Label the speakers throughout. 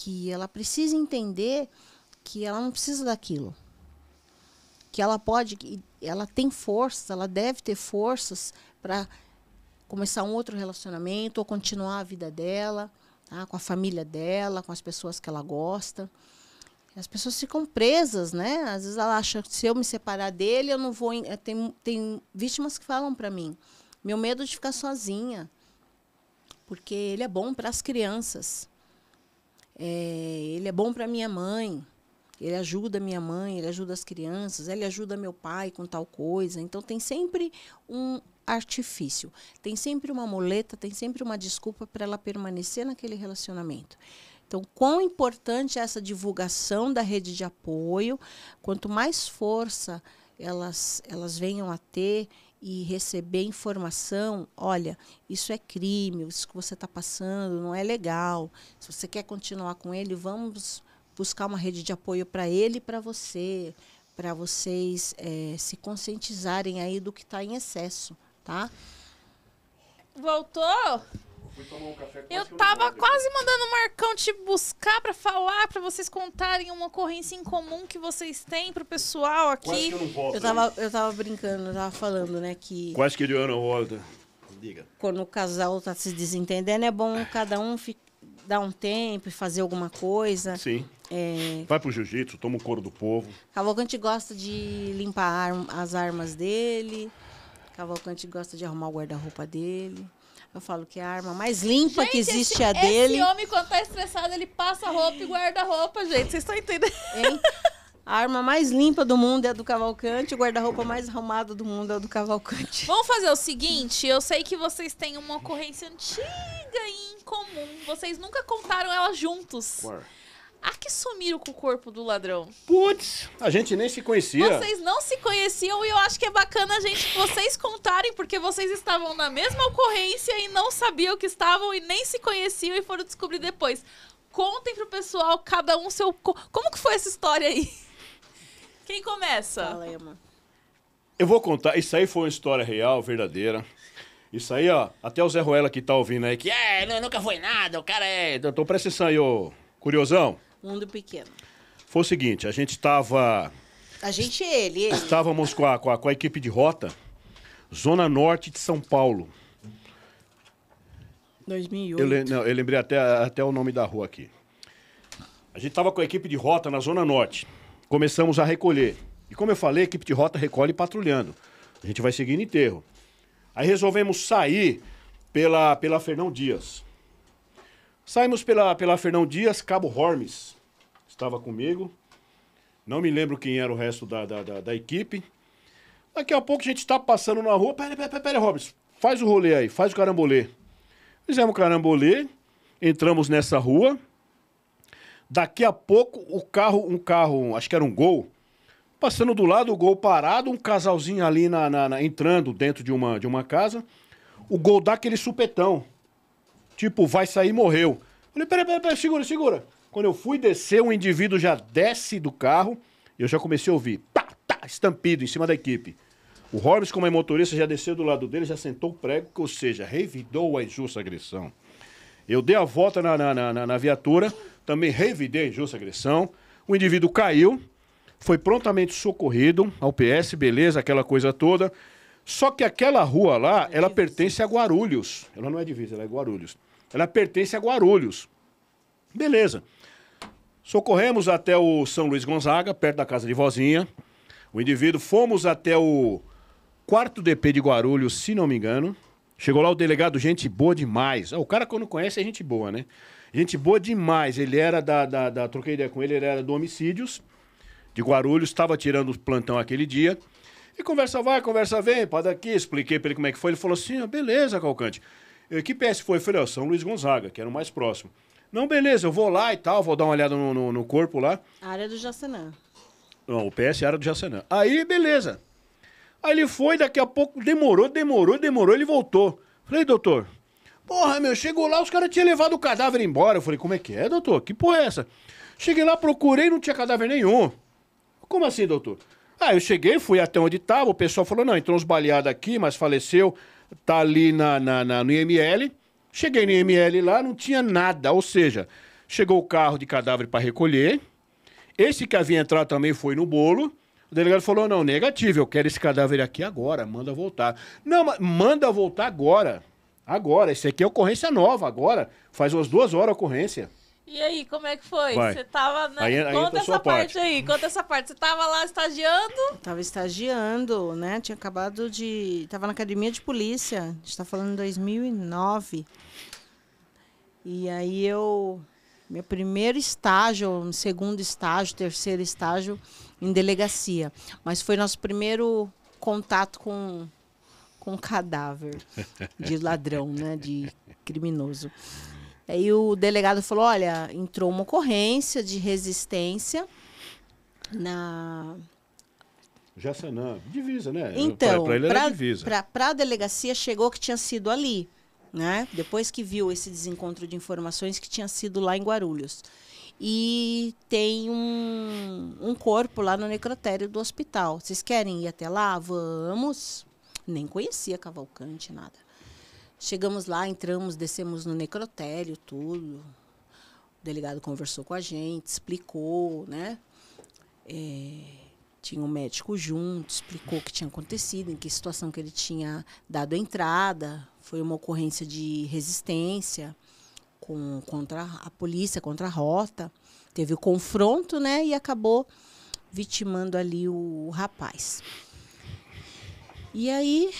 Speaker 1: que ela precisa entender que ela não precisa daquilo. Que ela pode, que ela tem forças, ela deve ter forças para começar um outro relacionamento ou continuar a vida dela, tá? com a família dela, com as pessoas que ela gosta. As pessoas ficam presas, né? Às vezes ela acha que se eu me separar dele, eu não vou. Eh, tem, tem vítimas que falam para mim: meu medo de ficar sozinha, porque ele é bom para as crianças. É, ele é bom para minha mãe. Ele ajuda minha mãe, ele ajuda as crianças, ele ajuda meu pai com tal coisa. Então tem sempre um artifício, tem sempre uma moleta, tem sempre uma desculpa para ela permanecer naquele relacionamento. Então, quão importante é essa divulgação da rede de apoio, quanto mais força elas, elas venham a ter e receber informação, olha, isso é crime, isso que você está passando não é legal. Se você quer continuar com ele, vamos buscar uma rede de apoio para ele e para você, para vocês é, se conscientizarem aí do que está em excesso, tá?
Speaker 2: Voltou? eu tava quase mandando o
Speaker 1: Marcão te buscar
Speaker 2: pra falar, pra vocês contarem uma ocorrência em comum que vocês têm pro pessoal aqui. eu, volto, eu né? tava,
Speaker 1: eu tava brincando, eu tava falando, né, que... Quase
Speaker 3: que ele não volta. Diga.
Speaker 1: Quando o casal tá se desentendendo, é bom cada um ficar dar um tempo e fazer alguma coisa. Sim. É...
Speaker 3: Vai pro jiu-jitsu, toma o couro do povo.
Speaker 1: Cavalcante gosta de limpar as armas dele. Cavalcante gosta de arrumar o guarda-roupa dele. Eu falo que é a arma mais limpa gente, que existe é esse, a dele. Esse homem,
Speaker 2: quando tá estressado, ele passa
Speaker 1: roupa e guarda roupa, gente. Vocês estão entendendo? Hein? A arma mais limpa do mundo é a do Cavalcante, o guarda-roupa mais arrumado do mundo é o do Cavalcante. Vamos fazer o seguinte: eu sei que vocês
Speaker 2: têm uma ocorrência antiga e incomum. Vocês nunca contaram ela juntos. Claro. Ah, que sumiram com o corpo do ladrão. Putz,
Speaker 3: a gente nem se conhecia. Vocês
Speaker 2: não se conheciam e eu acho que é bacana a gente vocês contarem, porque vocês estavam na mesma ocorrência e não sabiam que estavam e nem se conheciam e foram descobrir depois. Contem pro pessoal, cada um seu. Como que foi essa história aí? Quem começa?
Speaker 3: Eu vou contar, isso aí foi uma história real, verdadeira. Isso aí, ó, até o Zé Ruela que tá ouvindo aí, que
Speaker 1: é, não, nunca foi nada, o
Speaker 3: cara é. Então presta atenção aí, ô curiosão.
Speaker 1: Mundo pequeno.
Speaker 3: Foi o seguinte, a gente estava...
Speaker 1: A gente ele, ele.
Speaker 3: Estávamos com a, com a, com a equipe de rota, Zona Norte de São Paulo.
Speaker 1: 2008. Eu,
Speaker 3: não, eu lembrei até, até o nome da rua aqui. A gente estava com a equipe de rota na Zona Norte. Começamos a recolher. E como eu falei, a equipe de rota recolhe patrulhando. A gente vai seguindo enterro. Aí resolvemos sair pela, pela Fernão Dias. Saímos pela, pela Fernão Dias, Cabo Hormes estava comigo. Não me lembro quem era o resto da, da, da, da equipe. Daqui a pouco a gente está passando na rua. Peraí, peraí, peraí, pera, Robson, faz o rolê aí, faz o carambolê. Fizemos o carambolê, entramos nessa rua. Daqui a pouco, o carro, um carro, acho que era um gol, passando do lado, o gol parado, um casalzinho ali na, na, na entrando dentro de uma, de uma casa. O gol dá aquele supetão. Tipo, vai sair, morreu. Falei, peraí, peraí, peraí, segura, segura. Quando eu fui descer, um indivíduo já desce do carro e eu já comecei a ouvir. Tá, tá, estampido em cima da equipe. O Horbes, como é motorista, já desceu do lado dele, já sentou o prego, ou seja, revidou a injusta agressão. Eu dei a volta na, na, na, na viatura, também revidei a injusta agressão. O indivíduo caiu, foi prontamente socorrido ao PS, beleza, aquela coisa toda. Só que aquela rua lá, ela pertence a Guarulhos. Ela não é divisa, ela é Guarulhos ela pertence a Guarulhos. Beleza. Socorremos até o São Luís Gonzaga, perto da casa de vozinha. O indivíduo fomos até o quarto DP de Guarulhos, se não me engano. Chegou lá o delegado, gente boa demais. Ah, o cara quando conhece é gente boa, né? Gente boa demais. Ele era da, da, da troquei ideia com ele, ele era do homicídios de Guarulhos, estava tirando o plantão aquele dia. E conversa vai, conversa vem, para daqui, expliquei para ele como é que foi. Ele falou assim: ah, beleza, Calcante. Eh, que PS foi? Eu falei, ó, São Luís Gonzaga, que era o mais próximo. Não, beleza, eu vou lá e tal, vou dar uma olhada no, no, no corpo lá.
Speaker 1: área do Jacenã.
Speaker 3: Não, o PS era do Jacenã. Aí, beleza. Aí ele foi, daqui a pouco demorou, demorou, demorou, ele voltou. Falei, doutor, porra, meu, chegou lá, os caras tinham levado o cadáver embora. Eu falei, como é que é, doutor? Que porra é essa? Cheguei lá, procurei, não tinha cadáver nenhum. Como assim, doutor? Ah, eu cheguei, fui até onde estava, o pessoal falou, não, entrou uns baleados aqui, mas faleceu, tá ali na, na, na, no IML. Cheguei no IML lá, não tinha nada, ou seja, chegou o carro de cadáver para recolher, esse que havia entrado também foi no bolo, o delegado falou, não, negativo, eu quero esse cadáver aqui agora, manda voltar. Não, manda voltar agora, agora, esse aqui é ocorrência nova agora, faz umas duas horas a ocorrência.
Speaker 2: E aí, como é que foi? Vai. Você tava na. Aí, aí conta essa parte. parte. aí, conta essa parte. Você tava lá estagiando? Eu
Speaker 1: tava estagiando, né? Tinha acabado de. Tava na academia de polícia. A gente tá falando em 2009. E aí eu. Meu primeiro estágio, segundo estágio, terceiro estágio em delegacia. Mas foi nosso primeiro contato com, com cadáver de ladrão, né? De criminoso. Aí o delegado falou: olha, entrou uma ocorrência de resistência na.
Speaker 3: Jacenã, divisa, né? Então,
Speaker 1: para a delegacia chegou que tinha sido ali, né? Depois que viu esse desencontro de informações que tinha sido lá em Guarulhos. E tem um, um corpo lá no necrotério do hospital. Vocês querem ir até lá? Vamos. Nem conhecia Cavalcante, nada. Chegamos lá, entramos, descemos no necrotério, tudo. O delegado conversou com a gente, explicou, né? É, tinha um médico junto, explicou o que tinha acontecido, em que situação que ele tinha dado entrada. Foi uma ocorrência de resistência com, contra a polícia, contra a rota. Teve o confronto, né? E acabou vitimando ali o, o rapaz. E aí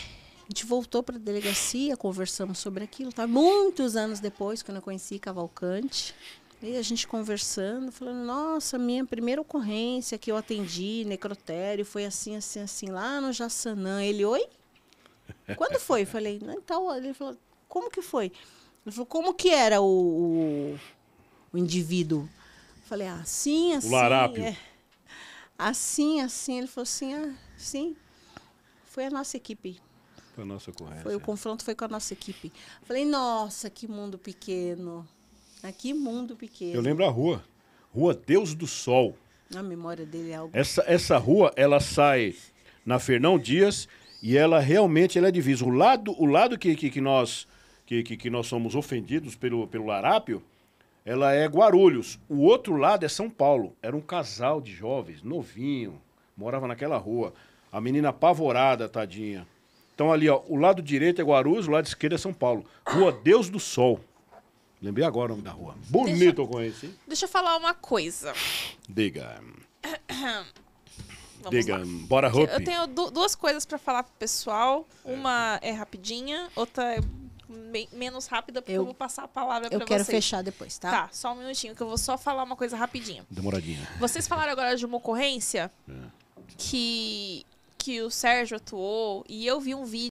Speaker 1: a gente voltou para a delegacia, conversamos sobre aquilo, tá? Muitos anos depois, quando eu conheci Cavalcante, e a gente conversando, falando, nossa, minha primeira ocorrência que eu atendi, necrotério, foi assim, assim, assim, lá no Jaçanã. Ele, oi? Quando foi? Falei, não, então, ele falou, como que foi? Ele falou, como que era o, o indivíduo? Falei, ah, assim, assim. O larápio. É. Assim, assim. Ele falou assim, ah, sim. Foi a nossa equipe
Speaker 3: com a nossa ocorrência. Foi, o
Speaker 1: confronto foi com a nossa equipe. Falei, nossa, que mundo pequeno. Né? que mundo pequeno. Eu lembro a
Speaker 3: rua. Rua Deus do Sol.
Speaker 1: A memória dele é algo.
Speaker 3: Essa, essa rua, ela sai na Fernão Dias e ela realmente ela é divisa. O lado, o lado que, que, que nós, que, que, que, nós somos ofendidos pelo, pelo larápio, ela é Guarulhos. O outro lado é São Paulo. Era um casal de jovens, novinho, morava naquela rua. A menina apavorada, tadinha. Então ali, ó, o lado direito é Guarulhos, o lado esquerdo é São Paulo. Rua Deus do Sol. Lembrei agora o nome da rua. Bonito eu conhecer. Deixa,
Speaker 2: deixa eu falar uma coisa. Diga. Vamos
Speaker 3: Diga, lá. bora Hope.
Speaker 2: Eu tenho du duas coisas para falar pro pessoal. É. Uma é rapidinha, outra é me menos rápida, porque eu, eu, vou passar a palavra para vocês. Eu quero fechar
Speaker 1: depois, tá? Tá,
Speaker 2: só um minutinho, que eu vou só falar uma coisa rapidinha. Demoradinha. Vocês falaram agora de uma ocorrência é. que que o Sérgio atuou e eu vi um vídeo